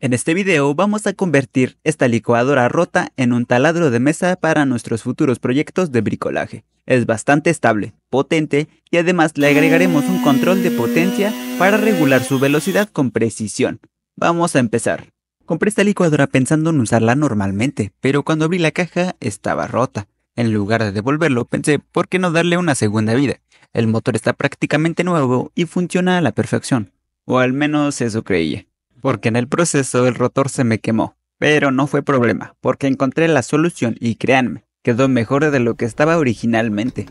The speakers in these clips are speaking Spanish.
En este video vamos a convertir esta licuadora rota en un taladro de mesa para nuestros futuros proyectos de bricolaje. Es bastante estable, potente y además le agregaremos un control de potencia para regular su velocidad con precisión. Vamos a empezar. Compré esta licuadora pensando en usarla normalmente, pero cuando abrí la caja estaba rota. En lugar de devolverlo, pensé, ¿por qué no darle una segunda vida? El motor está prácticamente nuevo y funciona a la perfección. O al menos eso creía porque en el proceso el rotor se me quemó. Pero no fue problema, porque encontré la solución y créanme, quedó mejor de lo que estaba originalmente.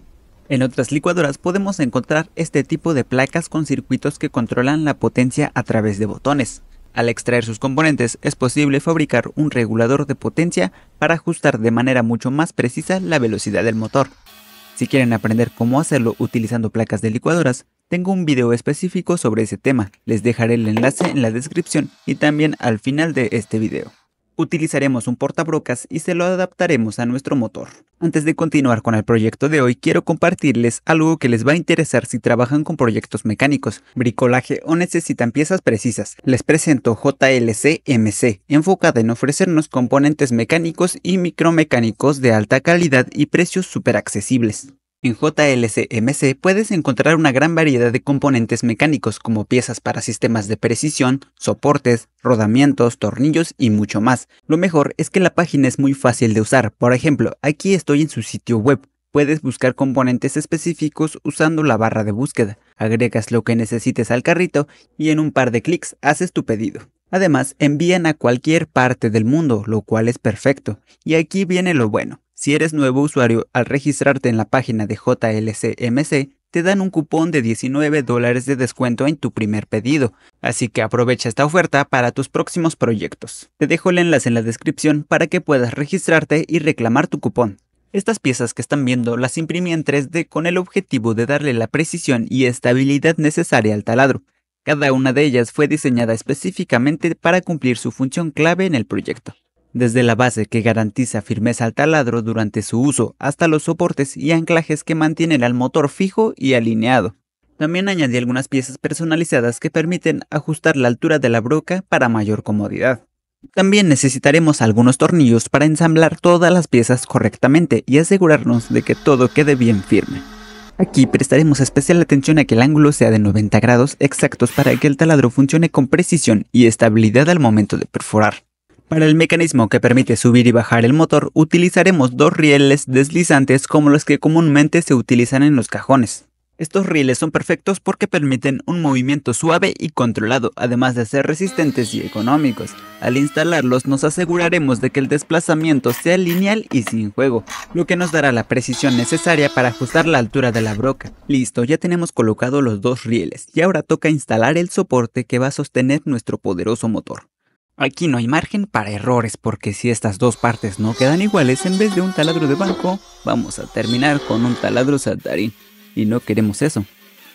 En otras licuadoras podemos encontrar este tipo de placas con circuitos que controlan la potencia a través de botones. Al extraer sus componentes es posible fabricar un regulador de potencia para ajustar de manera mucho más precisa la velocidad del motor. Si quieren aprender cómo hacerlo utilizando placas de licuadoras, tengo un video específico sobre ese tema, les dejaré el enlace en la descripción y también al final de este video. Utilizaremos un portabrocas y se lo adaptaremos a nuestro motor. Antes de continuar con el proyecto de hoy, quiero compartirles algo que les va a interesar si trabajan con proyectos mecánicos, bricolaje o necesitan piezas precisas. Les presento JLCMC, enfocada en ofrecernos componentes mecánicos y micromecánicos de alta calidad y precios súper accesibles. En JLCMC puedes encontrar una gran variedad de componentes mecánicos como piezas para sistemas de precisión, soportes, rodamientos, tornillos y mucho más. Lo mejor es que la página es muy fácil de usar. Por ejemplo, aquí estoy en su sitio web. Puedes buscar componentes específicos usando la barra de búsqueda. Agregas lo que necesites al carrito y en un par de clics haces tu pedido. Además, envían a cualquier parte del mundo, lo cual es perfecto. Y aquí viene lo bueno. Si eres nuevo usuario, al registrarte en la página de JLCMC, te dan un cupón de 19 dólares de descuento en tu primer pedido, así que aprovecha esta oferta para tus próximos proyectos. Te dejo el enlace en la descripción para que puedas registrarte y reclamar tu cupón. Estas piezas que están viendo las imprimí en 3D con el objetivo de darle la precisión y estabilidad necesaria al taladro. Cada una de ellas fue diseñada específicamente para cumplir su función clave en el proyecto desde la base que garantiza firmeza al taladro durante su uso hasta los soportes y anclajes que mantienen al motor fijo y alineado. También añadí algunas piezas personalizadas que permiten ajustar la altura de la broca para mayor comodidad. También necesitaremos algunos tornillos para ensamblar todas las piezas correctamente y asegurarnos de que todo quede bien firme. Aquí prestaremos especial atención a que el ángulo sea de 90 grados exactos para que el taladro funcione con precisión y estabilidad al momento de perforar. Para el mecanismo que permite subir y bajar el motor utilizaremos dos rieles deslizantes como los que comúnmente se utilizan en los cajones. Estos rieles son perfectos porque permiten un movimiento suave y controlado, además de ser resistentes y económicos. Al instalarlos nos aseguraremos de que el desplazamiento sea lineal y sin juego, lo que nos dará la precisión necesaria para ajustar la altura de la broca. Listo, ya tenemos colocados los dos rieles y ahora toca instalar el soporte que va a sostener nuestro poderoso motor. Aquí no hay margen para errores porque si estas dos partes no quedan iguales, en vez de un taladro de banco, vamos a terminar con un taladro saltarín. Y no queremos eso.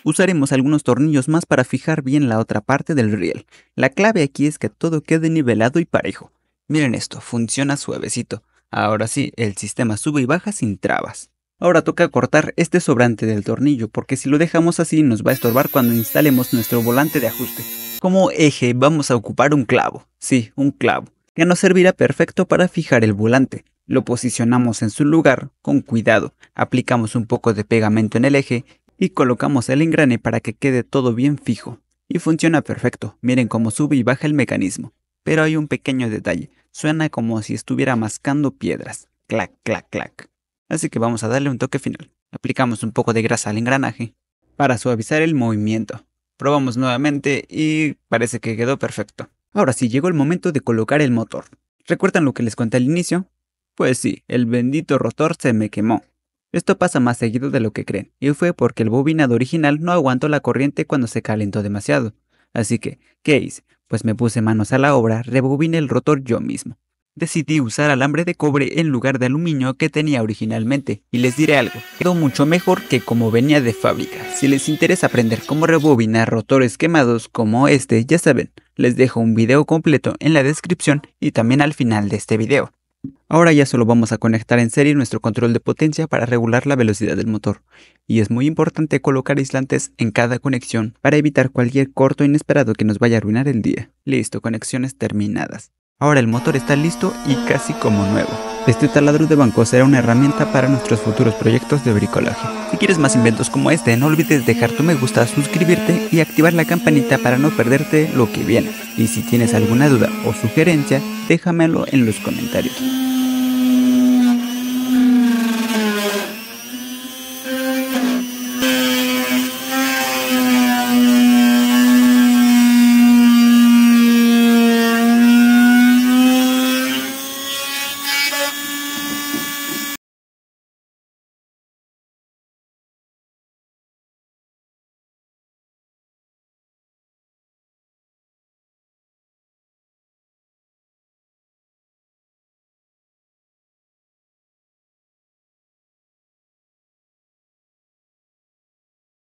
Usaremos algunos tornillos más para fijar bien la otra parte del riel. La clave aquí es que todo quede nivelado y parejo. Miren esto, funciona suavecito. Ahora sí, el sistema sube y baja sin trabas. Ahora toca cortar este sobrante del tornillo porque si lo dejamos así nos va a estorbar cuando instalemos nuestro volante de ajuste como eje vamos a ocupar un clavo, sí, un clavo, que nos servirá perfecto para fijar el volante. Lo posicionamos en su lugar con cuidado, aplicamos un poco de pegamento en el eje y colocamos el engrane para que quede todo bien fijo. Y funciona perfecto, miren cómo sube y baja el mecanismo. Pero hay un pequeño detalle, suena como si estuviera mascando piedras. Clac, clac, clac. Así que vamos a darle un toque final. Aplicamos un poco de grasa al engranaje para suavizar el movimiento. Probamos nuevamente y parece que quedó perfecto. Ahora sí, llegó el momento de colocar el motor. ¿Recuerdan lo que les conté al inicio? Pues sí, el bendito rotor se me quemó. Esto pasa más seguido de lo que creen, y fue porque el bobinado original no aguantó la corriente cuando se calentó demasiado. Así que, ¿qué hice? Pues me puse manos a la obra, rebobiné el rotor yo mismo. Decidí usar alambre de cobre en lugar de aluminio que tenía originalmente y les diré algo, quedó mucho mejor que como venía de fábrica. Si les interesa aprender cómo rebobinar rotores quemados como este, ya saben, les dejo un video completo en la descripción y también al final de este video. Ahora ya solo vamos a conectar en serie nuestro control de potencia para regular la velocidad del motor, y es muy importante colocar aislantes en cada conexión para evitar cualquier corto inesperado que nos vaya a arruinar el día. Listo, conexiones terminadas. Ahora el motor está listo y casi como nuevo. Este taladro de banco será una herramienta para nuestros futuros proyectos de bricolaje. Si quieres más inventos como este, no olvides dejar tu me gusta, suscribirte y activar la campanita para no perderte lo que viene. Y si tienes alguna duda o sugerencia, déjamelo en los comentarios.